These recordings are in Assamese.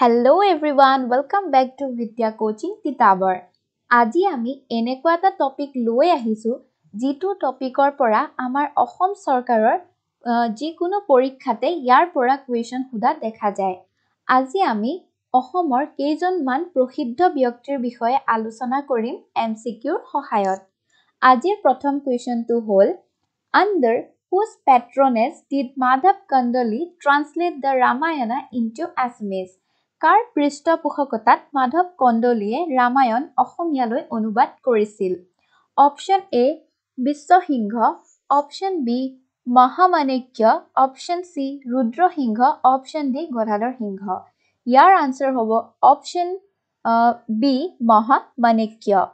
hello' every one welcome back to Vidya coaching Titabar আজি আমি এনেকুৱা এটা টপিক লৈ আহিছোঁ যিটো টপিকৰ পৰা আমাৰ অসম চৰকাৰৰ যিকোনো পৰীক্ষাতে ইয়াৰ পৰা কুৱেশ্যন সোধা দেখা যায় আজি আমি অসমৰ কেইজনমান প্ৰসিদ্ধ ব্যক্তিৰ বিষয়ে আলোচনা কৰিম এম চি কিউৰ সহায়ত আজিৰ প্ৰথম কুৱেশ্যনটো হ'ল under whose patronage did Madhav Kandali translate the Ramayana into Assamese কাৰ পৃষ্ঠপোষকতাত মাধৱ কন্দলীয়ে ৰামায়ণ অসমীয়ালৈ অনুবাদ কৰিছিল option A Biswa Singha option B Mahamanikya option C Rudra Singha option D Gadadhar Singha ইয়াৰ আনচাৰ হ'ব অপশ্যন বি মহামানিক্য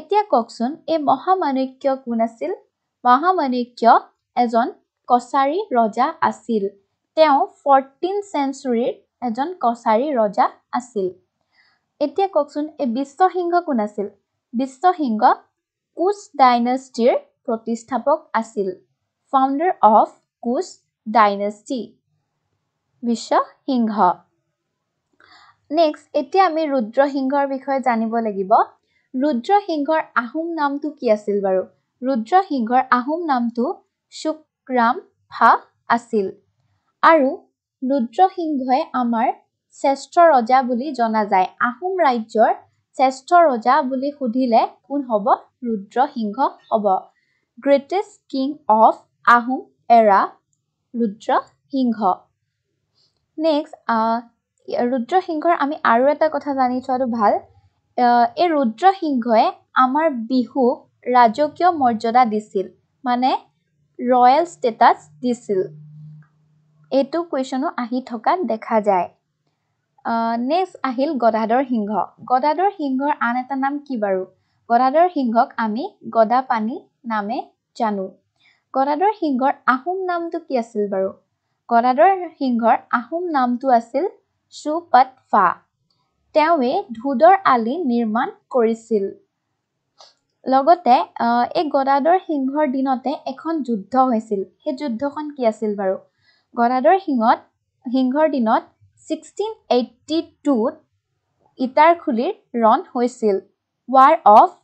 এতিয়া কওকচোন এই মহামানিক্য কোন আছিল মহামানিক্য এজন কছাৰী ৰজা আছিল তেওঁ ফৰ্টিন চেঞ্চুৰীৰ এজন কছাৰী ৰজা আছিল এতিয়া কওকচোন এই বিশ্বসিংহ কোন আছিল বিশ্বসিংহ কোচ ডাইনেষ্টিৰ প্ৰতিষ্ঠাপক আছিল founder of Koch dynasty Biswa Singha next এতিয়া আমি ৰুদ্ৰসিংহৰ বিষয়ে জানিব লাগিব ৰুদ্ৰসিংহৰ আহোম নামটো কি আছিল বাৰু ৰুদ্ৰসিংহৰ আহোম নামটো শুক্ৰাম ফা আছিল আৰু ৰুদ্ৰসিংহই আমাৰ শ্ৰেষ্ঠ ৰজা বুলি জনা যায় আহোম ৰাজ্যৰ শ্ৰেষ্ঠ ৰজা বুলি সুধিলে কোন হ'ব ৰুদ্ৰসিংহ হ'ব গ্ৰেটেষ্ট কিং অফ আহোম এৰা ৰুদ্ৰসিংহ নেক্সট ৰুদ্ৰসিংহৰ আমি আৰু এটা কথা জানি থোৱাটো ভাল এই ৰুদ্ৰসিংহই আমাৰ বিহুক ৰাজকীয় মৰ্যাদা দিছিল মানে ৰয়েল ষ্টেটাছ দিছিল এইটো কুৱেশ্যনো আহি থকা দেখা যায় নেক্সট আহিল গদাধৰ সিংহ গদাধৰ সিংহৰ আন এটা নাম কি বাৰু গদাধৰ সিংহক আমি গদাপানী নামে জানো গদাধৰ সিংহৰ আহোম নামটো কি আছিল বাৰু গদাধৰ সিংহৰ আহোম নামটো আছিল চুপাত ফা তেওঁৱে ধুদৰ আলি নিৰ্মাণ কৰিছিল লগতে এই গদাধৰ সিংহৰ দিনতে এখন যুদ্ধ হৈছিল সেই যুদ্ধখন কি আছিল বাৰু গদাধৰ সিংহত সিংহৰ দিনত ছিক্সটিন এইটি টুত ইটাৰ খুলিৰ ৰণ হৈছিল ৱাৰ অফ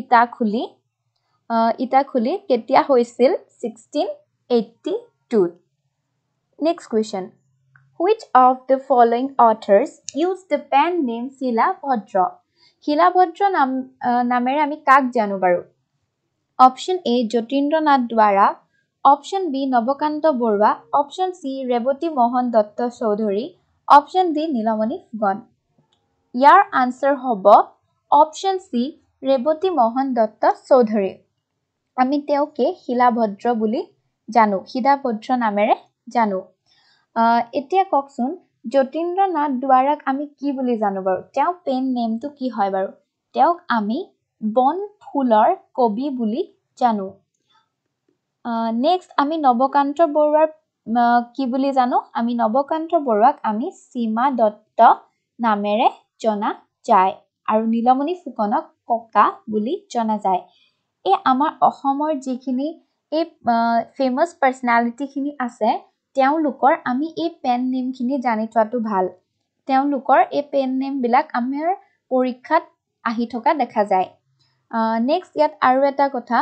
ইটা খুলি ইটা ইটাখুলি কেতিয়া হৈছিল ছিক্সটিন এইটি টুত next question which of the following authors use the pen name Shilabhadra Shilabhadra নাম নামেৰে আমি কাক জানো বাৰু অপশ্যন এ যতীন্দ্ৰনাথ দ্বাৰা option B Nabakanta Barua option C Rebati Mohan Dutta Choudhury option D Nilamani Phukan ইয়াৰ আনচাৰ হ'ব অপশ্যন চি ৰেৱতী মোহন দত্ত চৌধুৰী আমি তেওঁকে শিলাভদ্ৰ বুলি জানো শিলাভদ্ৰ নামেৰে জানো এতিয়া কওকচোন যতীন্দ্ৰ নাথ দুৱাৰাক আমি কি বুলি জানো বাৰু তেওঁৰ পেন নেমটো কি হয় বাৰু তেওঁক আমি বন ফুলৰ কবি বুলি জানো নেক্সট আমি নৱকান্ত বৰুৱাৰ কি বুলি জানো আমি নৱকান্ত বৰুৱাক আমি সীমা দত্ত নামেৰে জনা যায় আৰু নীলমণি ফুকনক ককা বুলি জনা যায় এই আমাৰ অসমৰ যিখিনি এই ফেমাছ পাৰ্চনেলিটিখিনি আছে তেওঁলোকৰ আমি এই পেন নেমখিনি জানি থোৱাটো ভাল তেওঁলোকৰ এই পেন নেমবিলাক আমাৰ পৰীক্ষাত আহি থকা দেখা যায় নেক্সট ইয়াত আৰু এটা কথা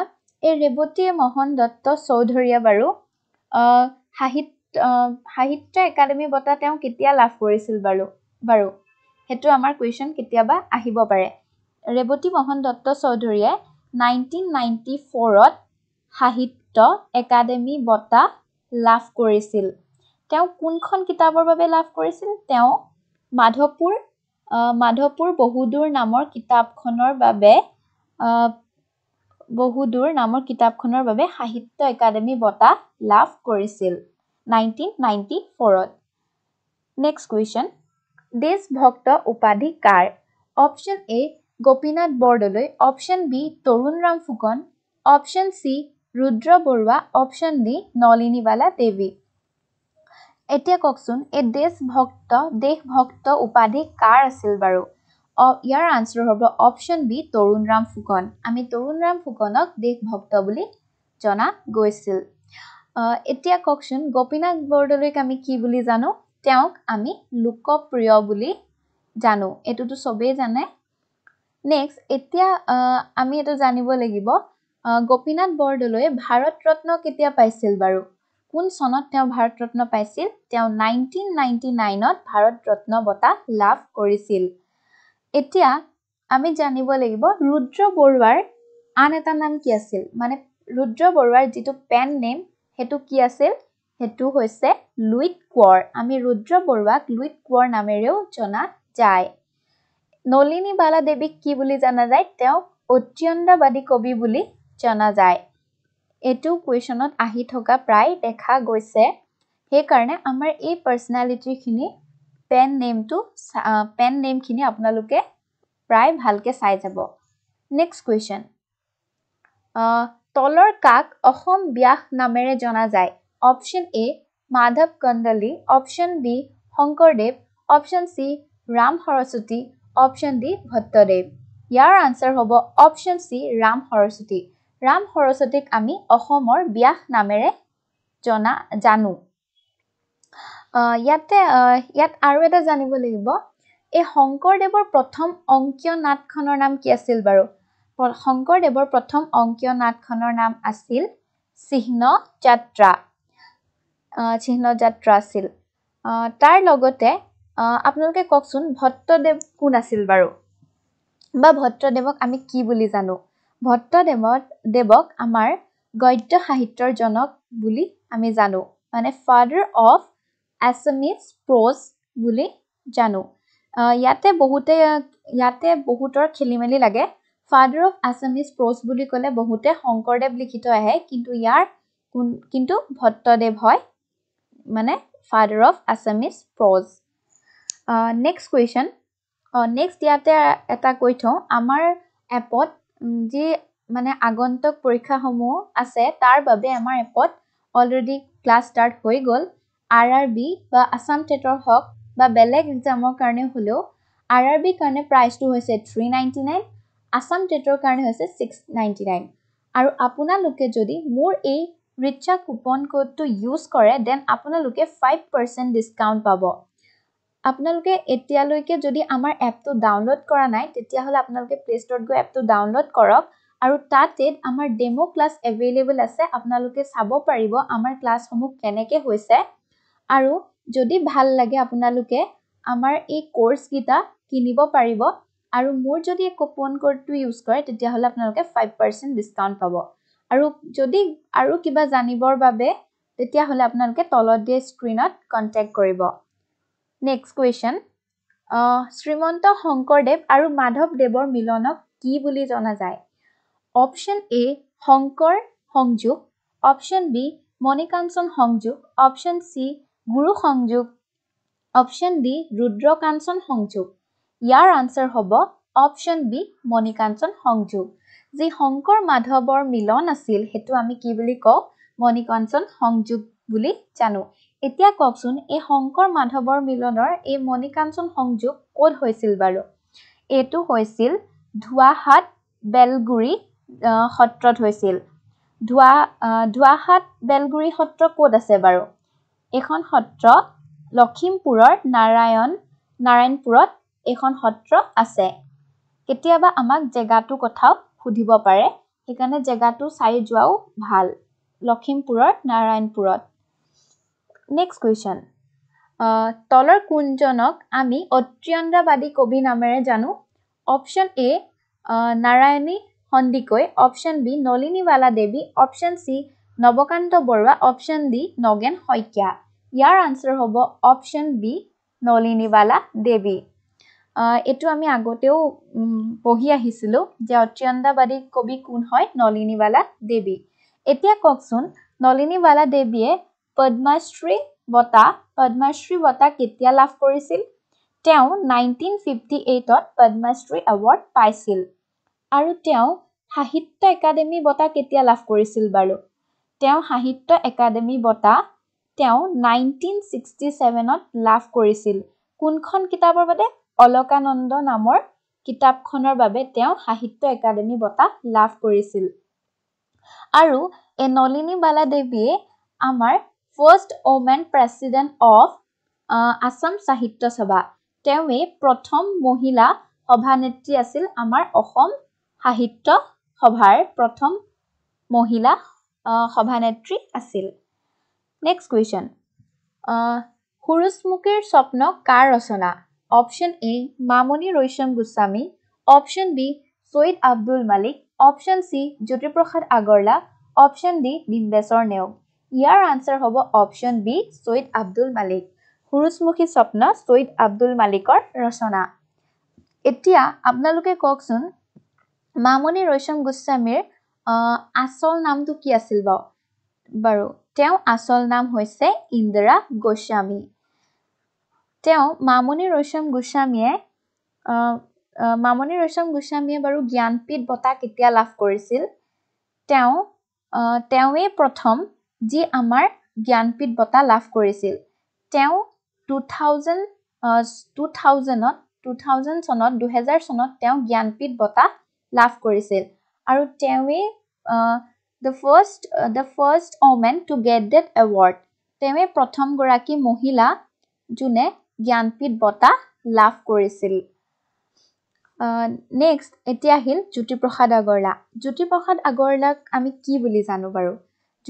এই ৰেৱতীয়ে মহন দত্ত চৌধুৰীয়ে বাৰু সাহিত্য একাডেমী বঁটা তেওঁ কেতিয়া লাভ কৰিছিল বাৰু বাৰু সেইটো আমাৰ কুৱেশ্যন কেতিয়াবা আহিব পাৰে ৰেৱতী মহন দত্ত চৌধুৰীয়ে নাইনটিন নাইণ্টি ফ'ৰত সাহিত্য একাডেমী বঁটা লাভ কৰিছিল তেওঁ কোনখন কিতাপৰ বাবে লাভ কৰিছিল তেওঁ মাধৱপুৰ মাধৱপুৰ বহুদূৰ নামৰ কিতাপখনৰ বাবে বহুদূৰ নামৰ কিতাপখনৰ বাবে সাহিত্য একাডেমি বঁটা লাভ কৰিছিল নাইনটিন নাইনটি ফ'ৰত নেক্সট কুৱেশ্যন দেশভক্ত উপাধি কাৰ option A Gopinath Bordoloi option B Tarun Ram Phukan option C Rudra Barua option D Nalinibala Devi এতিয়া কওকচোন এই দেশভক্ত দেশভক্ত উপাধি কাৰ আছিল বাৰু ইয়াৰ আনচাৰ হ'ব অপশ্যন বি তৰুণৰাম ফুকন আমি তৰুণৰাম ফুকনক দেশভক্ত বুলি জনা গৈছিল এতিয়া কওকচোন গোপীনাথ বৰদলৈক আমি কি বুলি জানো তেওঁক আমি লোকপ্ৰিয় বুলি জানো এইটোতো চবেই জানে নেক্সট এতিয়া আমি এইটো জানিব লাগিব গোপীনাথ বৰদলৈ ভাৰত ৰত্ন কেতিয়া পাইছিল বাৰু কোন চনত তেওঁ ভাৰত ৰত্ন পাইছিল তেওঁ নাইনটিন নাইণ্টি নাইনত ভাৰত ৰত্ন বঁটা লাভ কৰিছিল এতিয়া আমি জানিব লাগিব ৰুদ্ৰ বৰুৱাৰ আন এটা নাম কি আছিল মানে ৰুদ্ৰ বৰুৱাৰ যিটো পেন নেম সেইটো কি আছিল সেইটো হৈছে লুইট কোঁৱৰ আমি ৰুদ্ৰ বৰুৱাক লুইট কোঁৱৰ নামেৰেও জনা যায় নলিনী বালা দেৱীক কি বুলি জনা যায় তেওঁক অত্যন্তবাদী কবি বুলি জনা যায় এইটো কুৱেশ্যনত আহি থকা প্ৰায় দেখা গৈছে সেইকাৰণে আমাৰ এই পাৰ্চনেলিটিখিনি পেন নেমটো পেন নেমখিনি আপোনালোকে প্ৰায় ভালকৈ চাই যাব নেক্সট কুৱেশ্যন তলৰ কাক অসম ব্যাস নামেৰে জনা যায় option A Madhav Kandali option B Sankardev option C Ram Saraswati option D Bhattadev ইয়াৰ আনচাৰ হ'ব অপশ্যন চি ৰাম সৰস্বতী ৰাম সৰস্বতীক আমি অসমৰ ব্যাস নামেৰে জনা জানো ইয়াতে ইয়াত আৰু এটা জানিব লাগিব এই শংকৰদেৱৰ প্ৰথম অংকীয় নাটখনৰ নাম কি আছিল বাৰু শংকৰদেৱৰ প্ৰথম অংকীয় নাটখনৰ নাম আছিল চিহ্ন যাত্ৰা চিহ্ন যাত্ৰা আছিল তাৰ লগতে আপোনালোকে কওকচোন ভট্টদেৱ কোন আছিল বাৰু বা ভট্টদেৱক আমি কি বুলি জানো ভট্টদেৱ দেৱক আমাৰ গদ্য সাহিত্যৰ জনক বুলি আমি জানো মানে ফাদাৰ অফ এছামিজ প্ৰজ বুলি জানো ইয়াতে বহুতে ইয়াতে বহুতৰ খেলি মেলি লাগে ফাদাৰ অফ আছামিজ প্ৰজ বুলি ক'লে বহুতে শংকৰদেৱ লিখিত আহে কিন্তু ইয়াৰ কোন কিন্তু ভট্টদেৱ হয় মানে father of Assamese prose next question next ইয়াতে এটা কৈ থওঁ আমাৰ এপত যি মানে আগন্তুক পৰীক্ষাসমূহ আছে তাৰ বাবে আমাৰ এপত অলৰেডি ক্লাছ ষ্টাৰ্ট হৈ গ'ল আৰ আৰ বি বা আছাম টেটৰ হওক বা বেলেগ এক্সামৰ কাৰণে হ'লেও আৰ আৰ বিৰ কাৰণে প্ৰাইচটো হৈছে থ্ৰী নাইণ্টি নাইন আছাম টেটৰ কাৰণে হৈছে ছিক্স নাইণ্টি নাইন আৰু আপোনালোকে যদি মোৰ এই ৰিচা কুপন কোডটো ইউজ কৰে দেন আপোনালোকে ফাইভ পাৰ্চেণ্ট ডিছকাউণ্ট পাব আপোনালোকে এতিয়ালৈকে যদি আমাৰ এপটো ডাউনলোড কৰা নাই তেতিয়াহ'লে আপোনালোকে প্লে' ষ্ট'ৰত গৈ এপটো ডাউনলোড কৰক আৰু তাতে আমাৰ ডেম' ক্লাছ এভেইলেবল আছে আপোনালোকে চাব পাৰিব আমাৰ ক্লাছসমূহ কেনেকৈ হৈছে আৰু যদি ভাল লাগে আপোনালোকে আমাৰ এই কোৰ্ছকেইটা কিনিব পাৰিব আৰু মোৰ যদি কুপন কোডটো ইউজ কৰে তেতিয়াহ'লে আপোনালোকে ফাইভ পাৰ্চেণ্ট ডিছকাউণ্ট পাব আৰু যদি আৰু কিবা জানিবৰ বাবে তেতিয়াহ'লে আপোনালোকে তলত দিয়ে স্ক্ৰীণত কণ্টেক্ট কৰিব নেক্সট কুৱেশ্যন শ্ৰীমন্ত শংকৰদেৱ আৰু মাধৱদেৱৰ মিলনক কি বুলি জনা যায় অপশ্যন এ শংকৰ সংযোগ অপশ্যন বি মণিকাঞ্চন সংযোগ অপশ্যন চি গুৰু সংযোগ অপশ্যন ডি ৰুদ্ৰকাঞ্চন সংযোগ ইয়াৰ আনচাৰ হ'ব অপশ্যন বি মণিকাঞ্চন সংযোগ যি শংকৰ মাধৱৰ মিলন আছিল সেইটো আমি কি বুলি কওঁ মণিকাঞ্চন সংযোগ বুলি জানো এতিয়া কওকচোন এই শংকৰ মাধৱৰ মিলনৰ এই মণিকাঞ্চন সংযোগ ক'ত হৈছিল বাৰু এইটো হৈছিল ধোৱাহাট বেলগুৰি সত্ৰত হৈছিল ধোৱা ধোৱাহাট বেলগুৰি সত্ৰ ক'ত আছে বাৰু এখন সত্ৰ লখিমপুৰৰ নাৰায়ণ নাৰায়ণপুৰত এখন সত্ৰ আছে কেতিয়াবা আমাক জেগাটোৰ কথাও সুধিব পাৰে সেইকাৰণে জেগাটো চাই যোৱাও ভাল লখিমপুৰৰ নাৰায়ণপুৰত নেক্সট কুৱেশ্যন তলৰ কোনজনক আমি অত্ৰিয়ন্দ্ৰবাদী কবি নামেৰে জানো option A Narayani Sandikai option B Nalinibala Devi option C Nabakanta Barua option D Nagen Saikia ইয়াৰ আনচাৰ হ'ব অপশ্যন বি নলিনীবালা দেৱী এইটো আমি আগতেও পঢ়ি আহিছিলোঁ যে অত্ৰিয়ন্দাবাদী কবি কোন হয় নলিনীবালা দেৱী এতিয়া কওকচোন নলিনীবালা দেৱীয়ে পদ্মাশ্ৰী বঁটা পদ্মাশ্ৰী বঁটা কেতিয়া লাভ কৰিছিল তেওঁ নাইনটিন ফিফটি এইটত পদ্মাশ্ৰী এৱাৰ্ড পাইছিল আৰু তেওঁ সাহিত্য একাডেমী বঁটা কেতিয়া লাভ কৰিছিল বাৰু তেওঁ সাহিত্য একাডেমী বঁটা তেওঁ নাইনটিন ছিক্সটি ছেভেনত লাভ কৰিছিল কোনখন কিতাপৰ বাবে অলকানন্দ নামৰ কিতাপখনৰ বাবে তেওঁ সাহিত্য একাডেমী বঁটা লাভ কৰিছিল আৰু এই নলিনী বালা দেৱীয়ে আমাৰ first women president of Assam Sahitya Sabha তেওঁৱেই প্ৰথম মহিলা সভানেত্ৰী আছিল আমাৰ অসম সাহিত্য সভাৰ প্ৰথম মহিলা সভানেত্ৰী আছিল নেক্সট কুৱেশ্যন সুৰুজমুখীৰ স্বপ্ন কাৰ ৰচনা option A Mamoni Raisom Goswami option B Syed Abdul Malik option C Jyotiprasad Agarwala option D Dimbeswar Neog ইয়াৰ আনচাৰ হ'ব অপশ্যন বি ছৈদ আব্দুল মালিক সুৰুজমুখী স্বপ্ন ছৈদ আব্দুল মালিকৰ ৰচনা এতিয়া আপোনালোকে কওকচোন মামণি ৰৈশম গোস্বামীৰ আচল নামটো কি আছিল বাৰু বাৰু তেওঁ আচল নাম হৈছে ইন্দিৰা গোস্বামী তেওঁ মামণি ৰৈশম গোস্বামীয়ে মামণি ৰৈশম গোস্বামীয়ে বাৰু জ্ঞানপীঠ বঁটা কেতিয়া লাভ কৰিছিল তেওঁ তেওঁৱেই প্ৰথম যি আমাৰ জ্ঞানপীঠ বঁটা লাভ কৰিছিল তেওঁ টু থাউজেণ্ড টু থাউজেণ্ডত টু থাউজেণ্ড চনত দুহেজাৰ চনত তেওঁ জ্ঞানপীঠ বঁটা লাভ কৰিছিল আৰু তেওঁৱেই the first uh, the first woman to get that award তেওঁ প্ৰথম গৰাকী মহিলা যোনে জ্ঞানপীঠ বঁটা লাভ কৰিছিল নেক্সট এতিয়া আহিল জ্যোতিপ্ৰসাদ আগৰৱালা জ্যোতিপ্ৰসাদ আগৰৱালাক আমি কি বুলি জানো বাৰু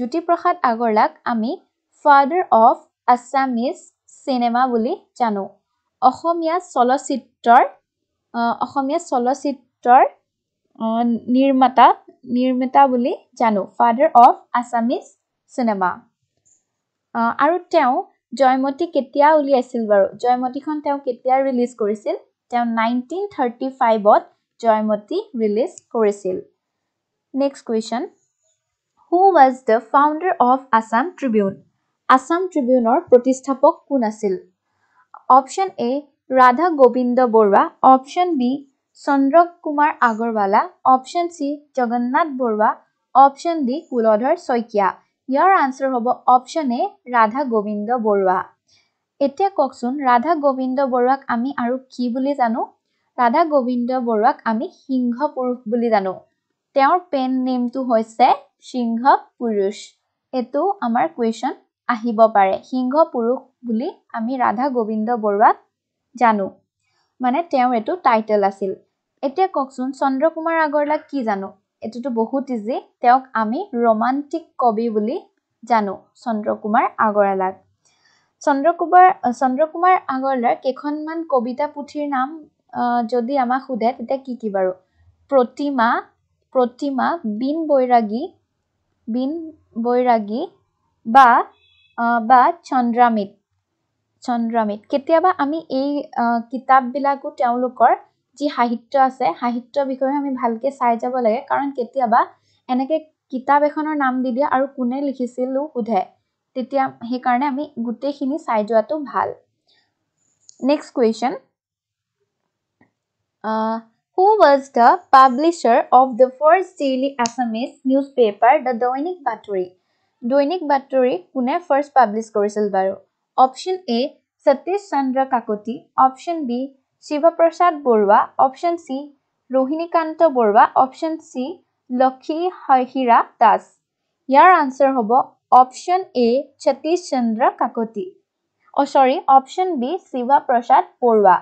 জ্যোতিপ্ৰসাদ আগৰৱালাক আমি ফাদাৰ অফ আছামিজ চিনেমা বুলি জানো অসমীয়া চলচ্চিত্ৰৰ অসমীয়া চলচ্চিত্ৰৰ নিৰ্মাতা নিৰ্মাতা বুলি জানো ফাদাৰ অফ আছামিজ চিনেমা আৰু তেওঁ জয়মতী কেতিয়া উলিয়াইছিল বাৰু জয়মতীখন তেওঁ কেতিয়া ৰিলিজ কৰিছিল তেওঁ নাইনটিন থাৰ্টি ফাইভত জয়মতী ৰিলিজ কৰিছিল next question who was the founder of Assam tribune Assam ট্ৰিবিউনৰ প্ৰতিষ্ঠাপক কোন আছিল option A Radha Gobinda Baruah option B Chandra Kumar Agarwala option C Jagannath Baruah option D Kuladhar Saikia ইয়াৰ আনচাৰ হ'ব অপশ্যন এ ৰাধা গোবিন্দ বৰুৱা এতিয়া কওকচোন ৰাধা গোবিন্দ বৰুৱাক আমি আৰু কি বুলি জানো ৰাধা গোবিন্দ বৰুৱাক আমি সিংহ পুৰুষ বুলি জানো তেওঁৰ পেন নেমটো হৈছে সিংহ পুৰুষ এইটো আমাৰ কুৱেশ্যন আহিব পাৰে সিংহ পুৰুষ বুলি আমি ৰাধা গোবিন্দ বৰুৱাক জানো মানে তেওঁৰ এইটো টাইটেল আছিল এতিয়া কওকচোন চন্দ্ৰ কুমাৰ আগৰৱালাক কি জানো এইটোতো বহুত ইজি তেওঁক আমি ৰোমান্টিক কবি বুলি জানো চন্দ্ৰ কুমাৰ আগৰৱালাক চন্দ্ৰ কুমাৰ চন্দ্ৰ কুমাৰ আগৰৱালাৰ কেইখনমান কবিতা পুথিৰ নাম যদি আমাক সোধে তেতিয়া কি কি বাৰু প্ৰতিমা প্ৰতিমা বীন বৈৰাগী বিন বৈৰাগী বা বা চন্দ্ৰামিত চন্দ্ৰামিত কেতিয়াবা আমি এই কিতাপবিলাকো তেওঁলোকৰ যি সাহিত্য আছে সাহিত্য বিষয়ে আমি ভালকে চাই যাব লাগে কাৰণ কেতিয়াবা এনেকে কিতাপ এখনৰ নাম দি দিয়ে আৰু কোনে লিখিছিলো সোধে তেতিয়া সেইকাৰণে আমি গোটেইখিনি চাই যোৱাটো ভাল next question who was the publisher of the first daily Assamese news paper the Dainik Batori Dainik Batori কোনে ফাৰ্ষ্ট পাব্লিছ কৰিছিল বাৰু option A Satish Chandra Kakati option B Shivaprasad Baruah option C Rohinikanta Baruah option C Lakshmi হৈহিৰা দাস ইয়াৰ আনচাৰ হ'ব অপশ্যন এ সতীশ চন্দ্ৰ কাকতি অ sorry option B Shivaprasad Baruah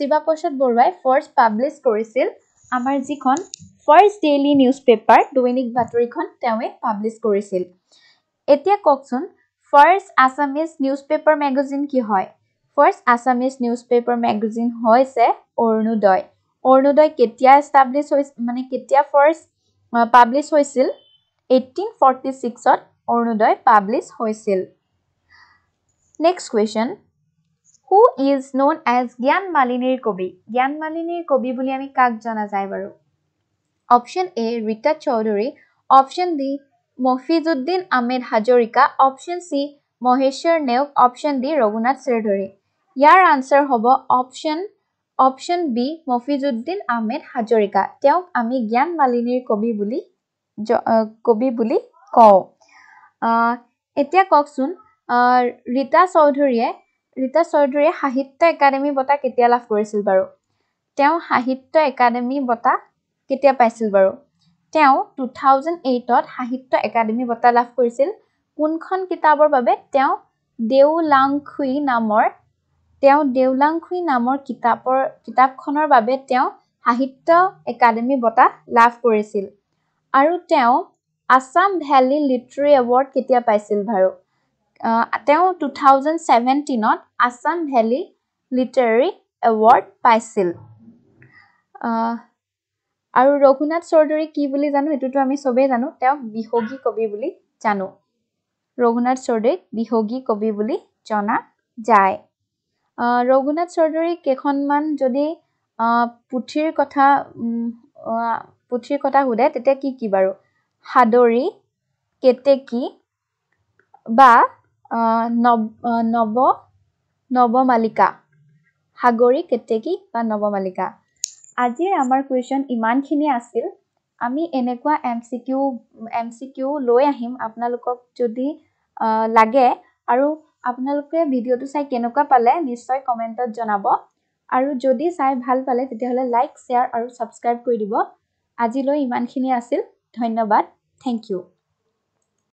Shivaprasad বৰুৱাই ফাৰ্ষ্ট পাব্লিছ কৰিছিল আমাৰ যিখন ফাৰ্ষ্ট ডেইলী নিউজ পেপাৰ দৈনিক বাতৰিখন তেওঁৱে পাব্লিছ কৰিছিল এতিয়া কওকচোন first Assamese news paper magazine কি হয় first Assamese news paper magazine হৈছে অৰুণোদয় অৰুণোদয় কেতিয়া এষ্টাব্লিছ হৈ মানে কেতিয়া ফাৰ্ষ্ট পাব্লিছ হৈছিল এইটিন ফৰ্টি ছিক্সত অৰুণোদয় পাব্লিছ হৈছিল next question who is known as জ্ঞান মালিনীৰ কবি জ্ঞান মালিনীৰ কবি বুলি আমি কাক জনা যায় বাৰু option A Rita Choudhury option D Mofizuddin Ahmed Hazarika option C Maheswar Neog option D Raghunath Choudhury ইয়াৰ আনচাৰ হ'ব option option B Mofizuddin Ahmed Hazarika তেওঁক আমি জ্ঞান মালিনীৰ কবি বুলি কবি বুলি কওঁ এতিয়া কওকচোন ৰীতা চৌধুৰীয়ে ৰীতা চৌধুৰীয়ে সাহিত্য একাডেমী বঁটা কেতিয়া লাভ কৰিছিল বাৰু তেওঁ সাহিত্য একাডেমী বঁটা কেতিয়া পাইছিল বাৰু তেওঁ টু থাউজেণ্ড এইটত সাহিত্য একাডেমী বঁটা লাভ কৰিছিল কোনখন কিতাপৰ বাবে তেওঁ দেও লাংখুই নামৰ তেওঁ দেওলাংখুই নামৰ কিতাপৰ কিতাপখনৰ বাবে তেওঁ সাহিত্য একাডেমি বঁটা লাভ কৰিছিল আৰু তেওঁ আছাম ভেলি লিটাৰী এৱাৰ্ড কেতিয়া পাইছিল বাৰু তেওঁ টু থাউজেণ্ড ছেভেণ্টিনত আছাম ভেলি লিটাৰী এৱাৰ্ড পাইছিল আৰু ৰঘুনাথ চৌধুৰী কি বুলি জানো সেইটোতো আমি চবেই জানো তেওঁক বিহগী কবি বুলি জানো ৰঘুনাথ চৌধুৰীক বিহগী কবি বুলি জনা যায় ৰঘুনাথ চৌধুৰী কেইখনমান যদি পুথিৰ কথা পুথিৰ কথা সোধে তেতিয়া কি কি বাৰু সাদৰী কেতেকী বা নৱ নৱমালিকা সাগৰী কেতেকী বা নৱমালিকা আজিৰ আমাৰ কুৱেশ্যন ইমানখিনি আছিল আমি এনেকুৱা M C Q M C Q লৈ আহিম আপোনালোকক যদি লাগে আৰু আপোনালোকে ভিডিঅ'টো চাই কেনেকুৱা পালে নিশ্চয় কমেণ্টত জনাব আৰু যদি চাই ভাল পালে তেতিয়াহ'লে লাইক শ্বেয়াৰ আৰু ছাবস্ক্ৰাইব কৰি দিব আজিলৈ ইমানখিনিয়ে আছিল ধন্যবাদ থেংক ইউ